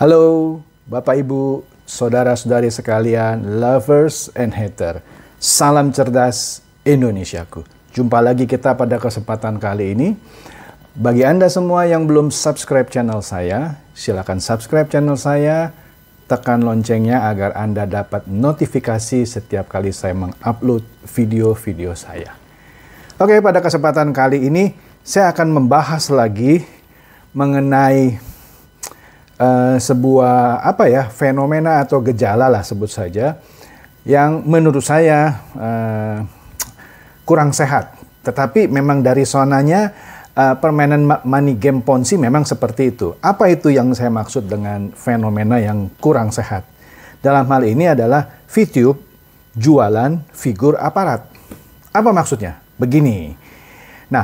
Halo, Bapak Ibu, saudara-saudari sekalian, lovers and hater. Salam cerdas Indonesiaku. Jumpa lagi kita pada kesempatan kali ini. Bagi Anda semua yang belum subscribe channel saya, silakan subscribe channel saya, tekan loncengnya agar Anda dapat notifikasi setiap kali saya mengupload video-video saya. Oke, pada kesempatan kali ini saya akan membahas lagi mengenai Eh, sebuah apa ya fenomena atau gejala lah sebut saja yang menurut saya uh, kurang sehat. Tetapi memang dari sonanya uh, permainan money game ponzi memang seperti itu. Apa itu yang saya maksud dengan fenomena yang kurang sehat? Dalam hal ini adalah VTube jualan figur aparat. Apa maksudnya? Begini. Nah,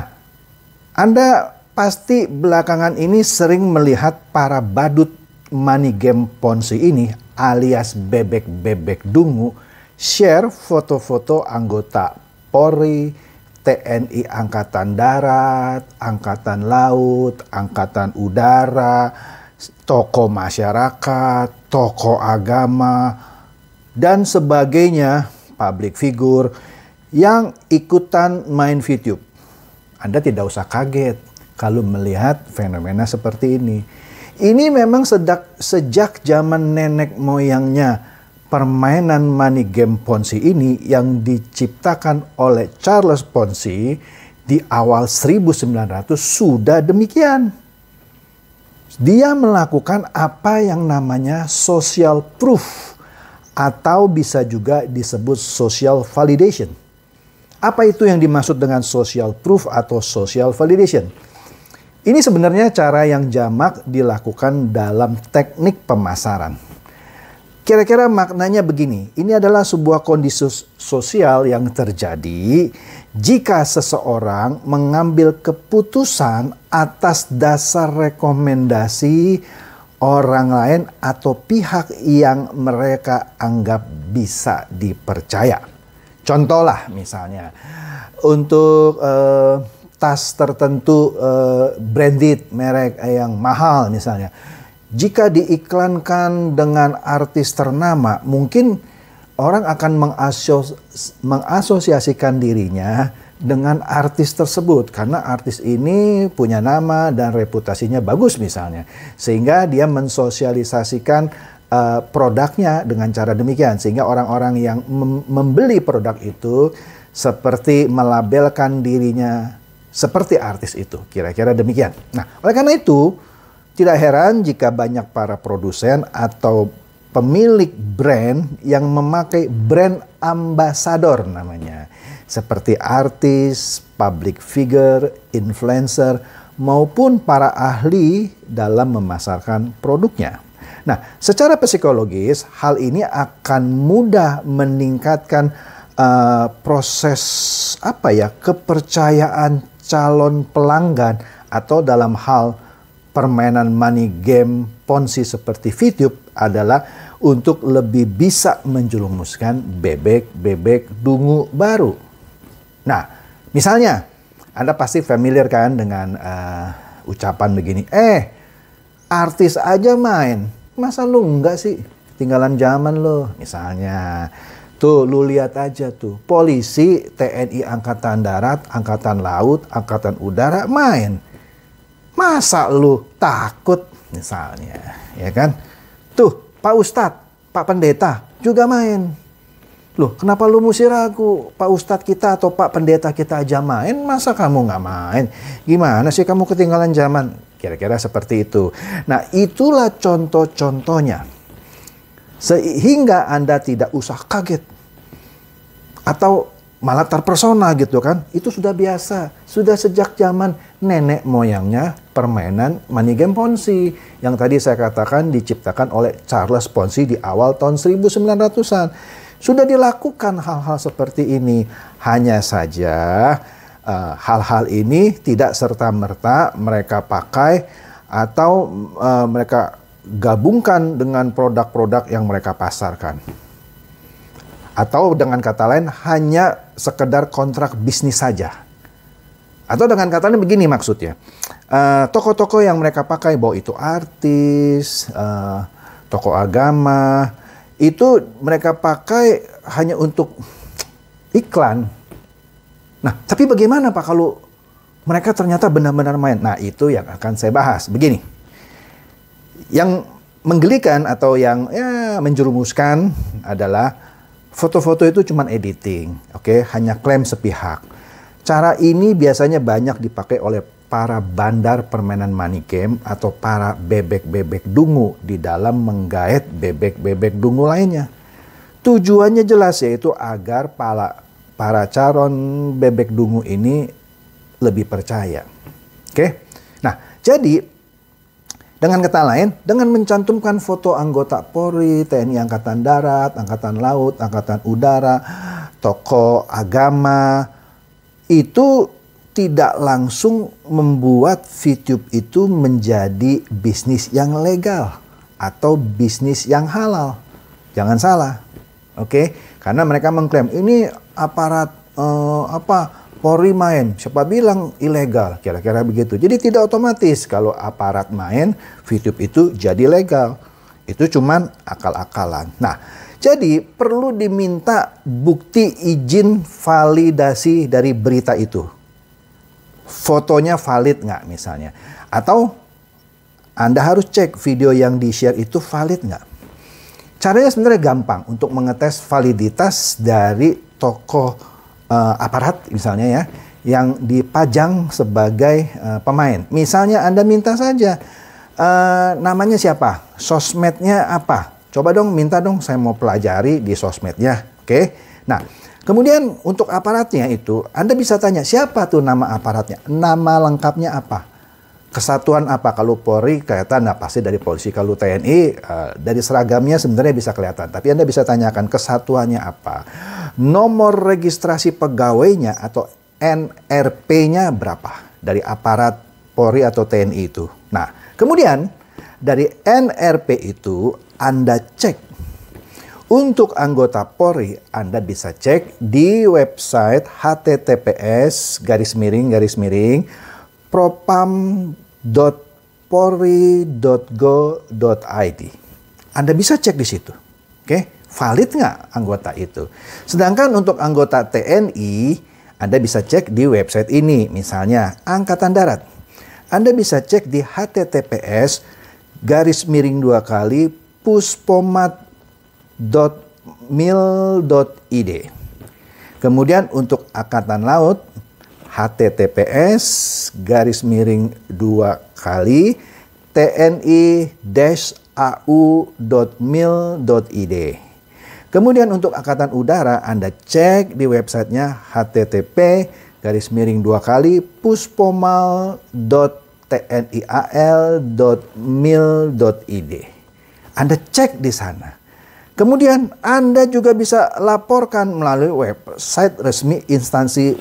Anda pasti belakangan ini sering melihat para badut money game ponzi ini alias bebek-bebek dungu share foto-foto anggota Polri, TNI Angkatan Darat, Angkatan Laut, Angkatan Udara, toko masyarakat, toko agama, dan sebagainya, public figure yang ikutan main YouTube. Anda tidak usah kaget kalau melihat fenomena seperti ini. Ini memang sedak, sejak zaman nenek moyangnya permainan money game Ponzi ini yang diciptakan oleh Charles Ponzi di awal 1900 sudah demikian. Dia melakukan apa yang namanya social proof atau bisa juga disebut social validation. Apa itu yang dimaksud dengan social proof atau social validation? Ini sebenarnya cara yang jamak dilakukan dalam teknik pemasaran. Kira-kira maknanya begini, ini adalah sebuah kondisi sosial yang terjadi jika seseorang mengambil keputusan atas dasar rekomendasi orang lain atau pihak yang mereka anggap bisa dipercaya. Contohlah misalnya untuk Uh, tas tertentu uh, branded merek yang mahal misalnya. Jika diiklankan dengan artis ternama, mungkin orang akan mengasos mengasosiasikan dirinya dengan artis tersebut karena artis ini punya nama dan reputasinya bagus misalnya sehingga dia mensosialisasikan uh, produknya dengan cara demikian sehingga orang-orang yang mem membeli produk itu seperti melabelkan dirinya seperti artis itu. Kira-kira demikian. Nah, oleh karena itu, tidak heran jika banyak para produsen atau pemilik brand yang memakai brand ambasador namanya. Seperti artis, public figure, influencer, maupun para ahli dalam memasarkan produknya. Nah, secara psikologis hal ini akan mudah meningkatkan uh, proses apa ya kepercayaan calon pelanggan atau dalam hal permainan money game ponzi seperti VTube adalah untuk lebih bisa menjerumuskan bebek-bebek dungu baru. Nah, misalnya Anda pasti familiar kan dengan uh, ucapan begini, eh artis aja main, masa lu enggak sih? Tinggalan zaman lo, misalnya. Tuh, lu lihat aja tuh. Polisi, TNI Angkatan Darat, Angkatan Laut, Angkatan Udara main. Masa lu takut misalnya, ya kan? Tuh, Pak Ustadz, Pak Pendeta juga main. Loh, kenapa lu mesti ragu? Pak Ustadz kita atau Pak Pendeta kita aja main, masa kamu nggak main? Gimana sih kamu ketinggalan zaman? Kira-kira seperti itu. Nah, itulah contoh-contohnya sehingga Anda tidak usah kaget. Atau malah terpersona gitu kan. Itu sudah biasa. Sudah sejak zaman nenek moyangnya permainan money game Ponzi. Yang tadi saya katakan diciptakan oleh Charles Ponzi di awal tahun 1900-an. Sudah dilakukan hal-hal seperti ini. Hanya saja eh, hal-hal uh, ini tidak serta-merta mereka pakai atau uh, mereka gabungkan dengan produk-produk yang mereka pasarkan. Atau dengan kata lain hanya sekedar kontrak bisnis saja. Atau dengan kata lain begini maksudnya. Eh, toko-toko uh, yang mereka pakai, bahwa itu artis, uh, toko agama, itu mereka pakai hanya untuk iklan. Nah, tapi bagaimana Pak kalau mereka ternyata benar-benar main? Nah, itu yang akan saya bahas. Begini. Yang menggelikan atau yang ya menjerumuskan adalah foto-foto itu cuma editing, oke, okay? hanya klaim sepihak. Cara ini biasanya banyak dipakai oleh para bandar permainan money game atau para bebek-bebek dungu di dalam menggaet bebek-bebek dungu lainnya. Tujuannya jelas yaitu agar para para calon bebek dungu ini lebih percaya. Oke. Okay? Nah, jadi dengan kata lain, dengan mencantumkan foto anggota Polri, TNI Angkatan Darat, Angkatan Laut, Angkatan Udara, tokoh agama, itu tidak langsung membuat VTube itu menjadi bisnis yang legal atau bisnis yang halal. Jangan salah. Oke, okay? karena mereka mengklaim ini aparat uh, apa Polri main, siapa bilang ilegal, kira-kira begitu. Jadi tidak otomatis kalau aparat main, YouTube itu jadi legal. Itu cuman akal-akalan. Nah, jadi perlu diminta bukti izin validasi dari berita itu. Fotonya valid nggak misalnya. Atau Anda harus cek video yang di-share itu valid nggak. Caranya sebenarnya gampang untuk mengetes validitas dari tokoh uh, aparat misalnya ya yang dipajang sebagai uh, pemain. Misalnya Anda minta saja uh, namanya siapa, sosmednya apa. Coba dong minta dong saya mau pelajari di sosmednya. Oke. Okay? Nah, kemudian untuk aparatnya itu Anda bisa tanya siapa tuh nama aparatnya, nama lengkapnya apa kesatuan apa kalau Polri kelihatan nah pasti dari polisi kalau TNI uh, eh, dari seragamnya sebenarnya bisa kelihatan tapi Anda bisa tanyakan kesatuannya apa nomor registrasi pegawainya atau NRP-nya berapa dari aparat Polri atau TNI itu nah kemudian dari NRP itu Anda cek untuk anggota Polri, Anda bisa cek di website https garis miring garis miring propam.polri.go.id. Anda bisa cek di situ. Oke, okay? valid nggak anggota itu? Sedangkan untuk anggota TNI, Anda bisa cek di website ini, misalnya Angkatan Darat. Anda bisa cek di https garis miring dua kali puspomat.mil.id. Kemudian untuk Angkatan Laut, https garis miring dua kali tni-au.mil.id. Kemudian untuk Angkatan Udara Anda cek di websitenya http garis miring dua kali puspomal.tnial.mil.id. Anda cek di sana. Kemudian Anda juga bisa laporkan melalui website resmi instansi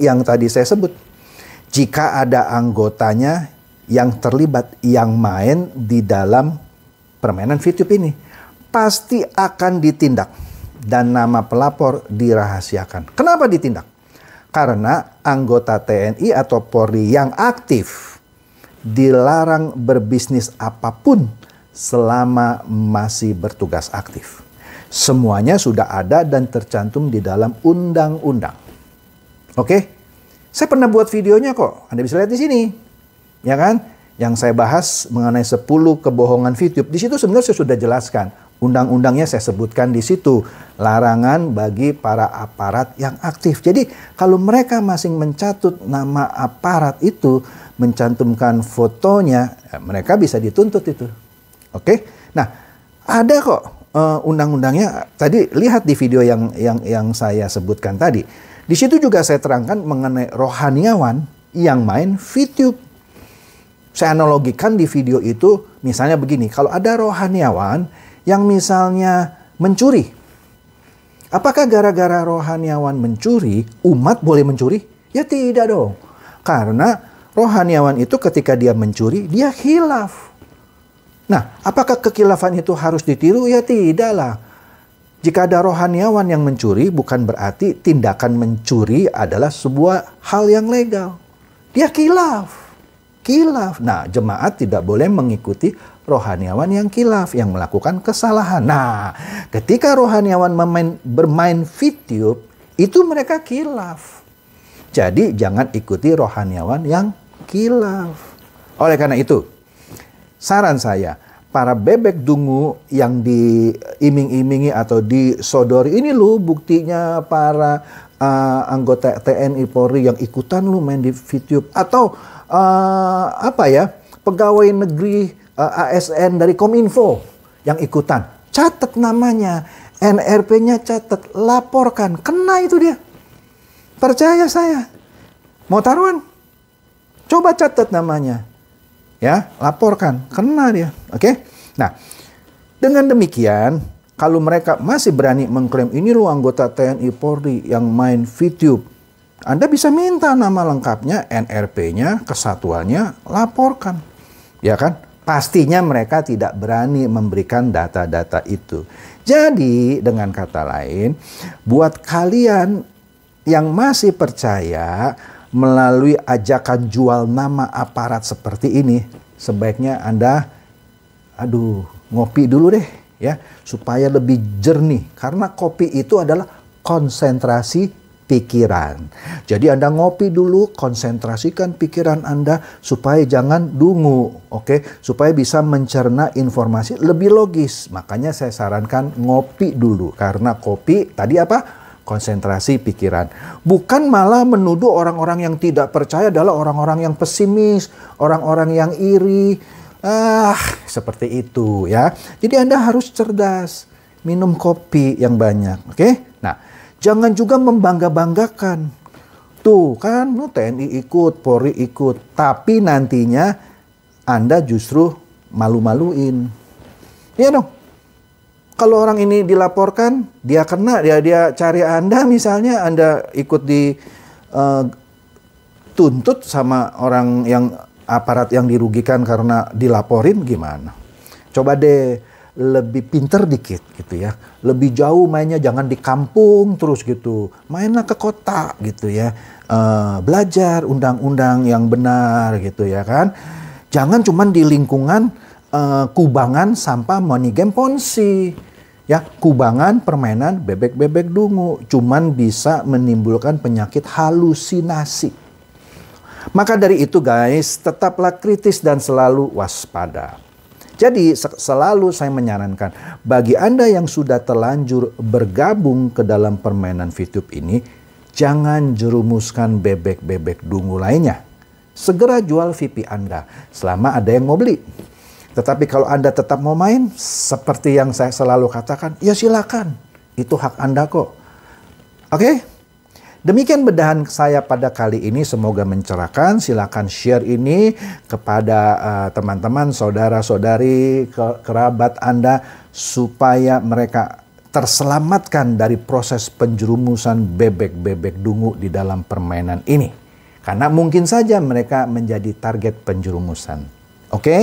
yang tadi saya sebut. Jika ada anggotanya yang terlibat, yang main di dalam permainan VTube ini, pasti akan ditindak dan nama pelapor dirahasiakan. Kenapa ditindak? Karena anggota TNI atau Polri yang aktif dilarang berbisnis apapun selama masih bertugas aktif. Semuanya sudah ada dan tercantum di dalam undang-undang. Oke? Okay? Saya pernah buat videonya kok. Anda bisa lihat di sini. Ya kan? Yang saya bahas mengenai 10 kebohongan VTube. Di situ sebenarnya saya sudah jelaskan. Undang-undangnya saya sebutkan di situ. Larangan bagi para aparat yang aktif. Jadi kalau mereka masing mencatut nama aparat itu, mencantumkan fotonya, ya mereka bisa dituntut itu. Oke? Okay? Nah, ada kok uh, undang-undangnya. Tadi lihat di video yang yang yang saya sebutkan tadi di situ juga saya terangkan mengenai rohaniawan yang main video. Saya analogikan di video itu misalnya begini, kalau ada rohaniawan yang misalnya mencuri. Apakah gara-gara rohaniawan mencuri, umat boleh mencuri? Ya tidak dong. Karena rohaniawan itu ketika dia mencuri, dia hilaf. Nah, apakah kekilafan itu harus ditiru? Ya tidaklah. Jika ada rohaniawan yang mencuri, bukan berarti tindakan mencuri adalah sebuah hal yang legal. Dia kilaf. Kilaf. Nah, jemaat tidak boleh mengikuti rohaniawan yang kilaf, yang melakukan kesalahan. Nah, ketika rohaniawan memain, bermain video, itu mereka kilaf. Jadi jangan ikuti rohaniawan yang kilaf. Oleh karena itu, saran saya, para bebek dungu yang diiming-imingi atau disodori ini lu buktinya para uh, anggota TNI Polri yang ikutan lu main di YouTube atau uh, apa ya pegawai negeri uh, eh, ASN dari Kominfo yang ikutan catat namanya NRP-nya catat laporkan kena itu dia percaya saya mau taruhan coba catat namanya ya laporkan kena dia oke okay? nah dengan demikian kalau mereka masih berani mengklaim ini lu anggota TNI Polri yang main VTube anda bisa minta nama lengkapnya NRP-nya kesatuannya laporkan ya kan pastinya mereka tidak berani memberikan data-data itu jadi dengan kata lain buat kalian yang masih percaya melalui ajakan jual nama aparat seperti ini, sebaiknya Anda aduh, ngopi dulu deh ya, supaya lebih jernih karena kopi itu adalah konsentrasi pikiran. Jadi Anda ngopi dulu, konsentrasikan pikiran Anda supaya jangan dungu, oke? Okay? Supaya bisa mencerna informasi lebih logis. Makanya saya sarankan ngopi dulu karena kopi tadi apa? konsentrasi pikiran. Bukan malah menuduh orang-orang yang tidak percaya adalah orang-orang yang pesimis, orang-orang yang iri. Ah, seperti itu ya. Jadi Anda harus cerdas, minum kopi yang banyak, oke? Okay? Nah, jangan juga membangga-banggakan. Tuh kan TNI ikut, Polri ikut, tapi nantinya Anda justru malu-maluin. Iya dong kalau orang ini dilaporkan, dia kena, dia dia cari Anda misalnya Anda ikut di uh, tuntut sama orang yang aparat yang dirugikan karena dilaporin gimana? Coba deh lebih pinter dikit gitu ya. Lebih jauh mainnya jangan di kampung terus gitu. Mainlah ke kota gitu ya. Uh, belajar undang-undang yang benar gitu ya kan. Jangan cuman di lingkungan uh, kubangan sampah money game ponsi. Ya, kubangan permainan bebek-bebek dungu cuman bisa menimbulkan penyakit halusinasi. Maka dari itu guys, tetaplah kritis dan selalu waspada. Jadi selalu saya menyarankan bagi Anda yang sudah terlanjur bergabung ke dalam permainan fitup ini, jangan jerumuskan bebek-bebek dungu lainnya. Segera jual VP Anda selama ada yang mau beli. Tetapi kalau Anda tetap mau main, seperti yang saya selalu katakan, ya silakan. Itu hak Anda kok. Oke? Demikian bedahan saya pada kali ini. Semoga mencerahkan. Silakan share ini kepada eh, teman-teman, uh, saudara-saudari, kerabat Anda supaya mereka terselamatkan dari proses penjerumusan bebek-bebek dungu di dalam permainan ini. Karena mungkin saja mereka menjadi target penjerumusan. Oke? Okay?